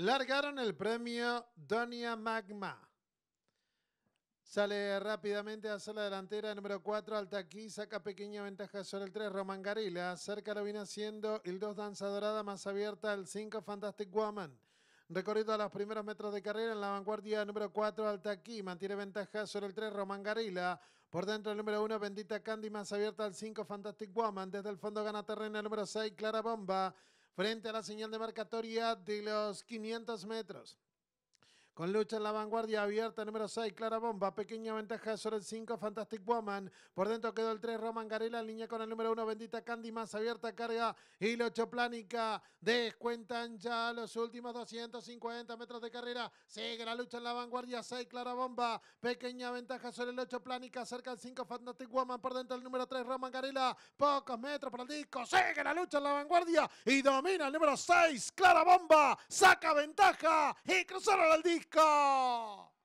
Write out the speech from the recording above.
Largaron el premio Donia Magma. Sale rápidamente hacia la delantera, número 4, Altaquí, saca pequeña ventaja sobre el 3, Roman Garila. Cerca lo viene haciendo el 2, Danza Dorada, más abierta el 5, Fantastic Woman. Recorrido a los primeros metros de carrera en la vanguardia número 4, Altaquí, mantiene ventaja sobre el 3, Roman Garila. Por dentro el número 1, Bendita Candy, más abierta al 5, Fantastic Woman. Desde el fondo gana terreno el número 6, Clara Bomba frente a la señal de marcatoria de los 500 metros. Con lucha en la vanguardia abierta, número 6, Clara Bomba, pequeña ventaja sobre el 5, Fantastic Woman. Por dentro quedó el 3, Roman Garela, en línea con el número 1, Bendita Candy, más abierta, carga y el 8 Plánica. Descuentan ya los últimos 250 metros de carrera. Sigue la lucha en la vanguardia, 6, Clara Bomba, pequeña ventaja sobre el 8, Plánica, cerca el 5, Fantastic Woman. Por dentro el número 3, Roman Garela, pocos metros para el disco. Sigue la lucha en la vanguardia y domina el número 6, Clara Bomba, saca ventaja y cruzaron al disco. God.